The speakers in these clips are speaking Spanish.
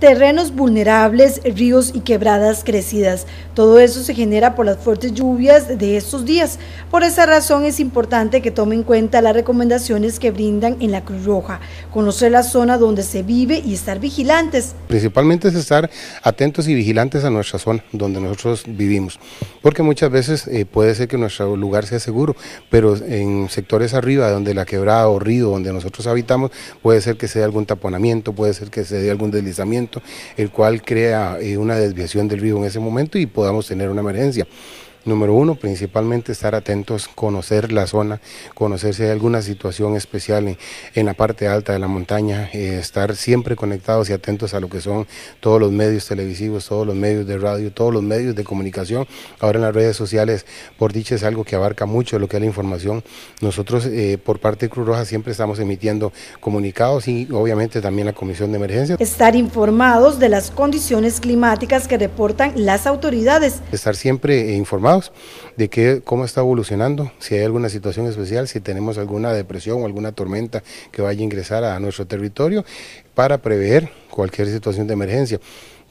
terrenos vulnerables, ríos y quebradas crecidas. Todo eso se genera por las fuertes lluvias de estos días. Por esa razón es importante que tome en cuenta las recomendaciones que brindan en la Cruz Roja, conocer la zona donde se vive y estar vigilantes. Principalmente es estar atentos y vigilantes a nuestra zona donde nosotros vivimos, porque muchas veces eh, puede ser que nuestro lugar sea seguro, pero en sectores arriba donde la quebrada o río donde nosotros habitamos puede ser que se dé algún taponamiento, puede ser que se dé algún deslizamiento el cual crea eh, una desviación del río en ese momento y podamos tener una emergencia. Número uno, principalmente estar atentos, conocer la zona, conocer si hay alguna situación especial en, la parte alta de la montaña, eh, estar siempre conectados y atentos a lo que son todos los medios televisivos, todos los medios de radio, todos los medios de comunicación. Ahora en las redes sociales, por dicha, es algo que abarca mucho lo que es la información. Nosotros, eh, por parte de Cruz Roja, siempre estamos emitiendo comunicados y obviamente también la Comisión de Emergencia. Estar informados de las condiciones climáticas que reportan las autoridades. Estar siempre eh, informados de que, cómo está evolucionando, si hay alguna situación especial, si tenemos alguna depresión o alguna tormenta que vaya a ingresar a nuestro territorio para prever cualquier situación de emergencia.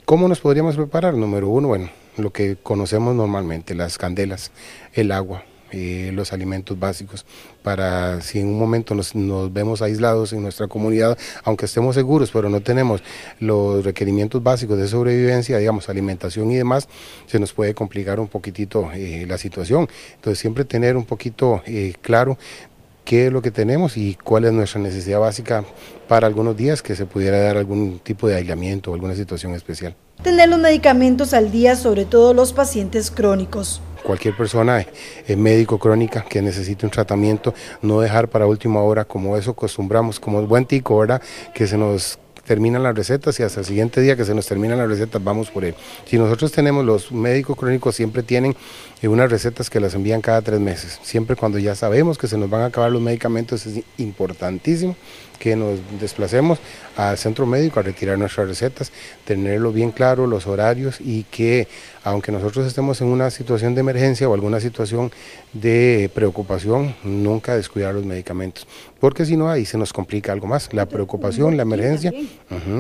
¿Cómo nos podríamos preparar? Número uno, bueno, lo que conocemos normalmente, las candelas, el agua, eh, los alimentos básicos, para si en un momento nos, nos, vemos aislados en nuestra comunidad, aunque estemos seguros, pero no tenemos los requerimientos básicos de sobrevivencia, digamos, alimentación y demás, se nos puede complicar un poquitito eh, la situación. Entonces siempre tener un poquito eh, claro qué es lo que tenemos y cuál es nuestra necesidad básica para algunos días que se pudiera dar algún tipo de aislamiento o alguna situación especial. Tener los medicamentos al día, sobre todo los pacientes crónicos cualquier persona eh, eh, médico crónica que necesite un tratamiento, no dejar para última hora como eso acostumbramos, como buen tico, ¿verdad? Que se nos terminan las recetas y hasta el siguiente día que se nos terminan las recetas vamos por él. Si nosotros tenemos, los médicos crónicos siempre tienen eh, unas recetas que las envían cada tres meses. Siempre cuando ya sabemos que se nos van a acabar los medicamentos es importantísimo que nos desplacemos al centro médico a retirar nuestras recetas, tenerlo bien claro, los horarios y que aunque nosotros estemos en una situación de emergencia o alguna situación de preocupación, nunca descuidar los medicamentos, porque si no ahí se nos complica algo más, la preocupación, la emergencia,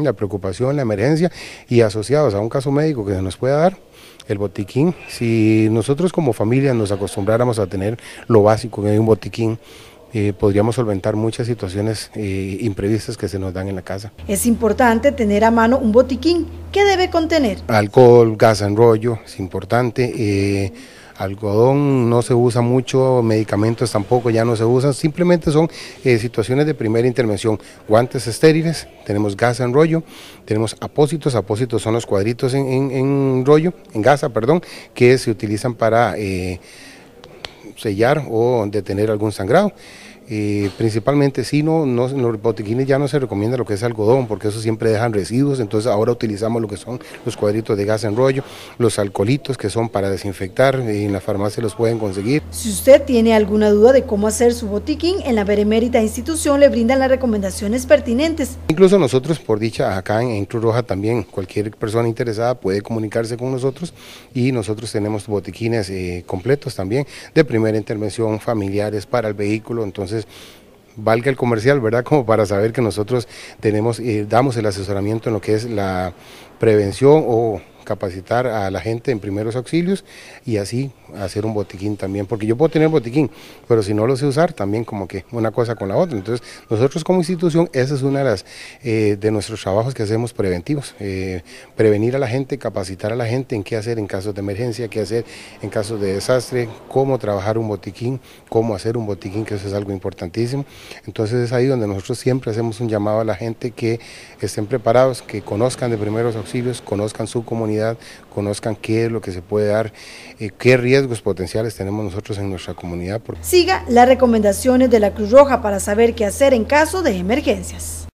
la preocupación, la emergencia y asociados a un caso médico que se nos pueda dar, el botiquín, si nosotros como familia nos acostumbráramos a tener lo básico en hay un botiquín, eh, podríamos solventar muchas situaciones eh, imprevistas que se nos dan en la casa. Es importante tener a mano un botiquín. ¿Qué debe contener? Alcohol, gas en rollo, es importante. Eh, algodón no se usa mucho, medicamentos tampoco ya no se usan, simplemente son situaciones de primera intervención. Guantes estériles, tenemos gas en rollo, tenemos apósitos, apósitos son los cuadritos en, rollo, en gasa, perdón, que se utilizan para sellar o detener algún sangrado. Eh, principalmente, si no, en los botiquines ya no se recomienda lo que es algodón, porque eso siempre dejan residuos, entonces ahora utilizamos lo que son los cuadritos de gas en rollo, los alcoholitos que son para desinfectar, y eh, en la farmacia los pueden conseguir. Si usted tiene alguna duda de cómo hacer su botiquín, en la veremérita institución le brindan las recomendaciones pertinentes. Incluso nosotros, por dicha, acá en, Cruz Roja también, cualquier persona interesada puede comunicarse con nosotros y nosotros tenemos botiquines eh, completos también de primera intervención, familiares para el vehículo, entonces valga el comercial, ¿verdad? Como para saber que nosotros tenemos, y eh, damos el asesoramiento en lo que es la prevención o capacitar a la gente en primeros auxilios y así hacer un botiquín también, porque yo puedo tener botiquín, pero si no lo sé usar, también como que una cosa con la otra. Entonces, nosotros como institución, esa es una de las eh, de nuestros trabajos que hacemos preventivos, eh, prevenir a la gente, capacitar a la gente en qué hacer en casos de emergencia, qué hacer en casos de desastre, cómo trabajar un botiquín, cómo hacer un botiquín, que eso es algo importantísimo. Entonces, es ahí donde nosotros siempre hacemos un llamado a la gente que estén preparados, que conozcan de primeros auxilios, conozcan su comunidad conozcan qué es lo que se puede dar, eh, qué riesgos potenciales tenemos nosotros en nuestra comunidad. Siga las recomendaciones de la Cruz Roja para saber qué hacer en caso de emergencias.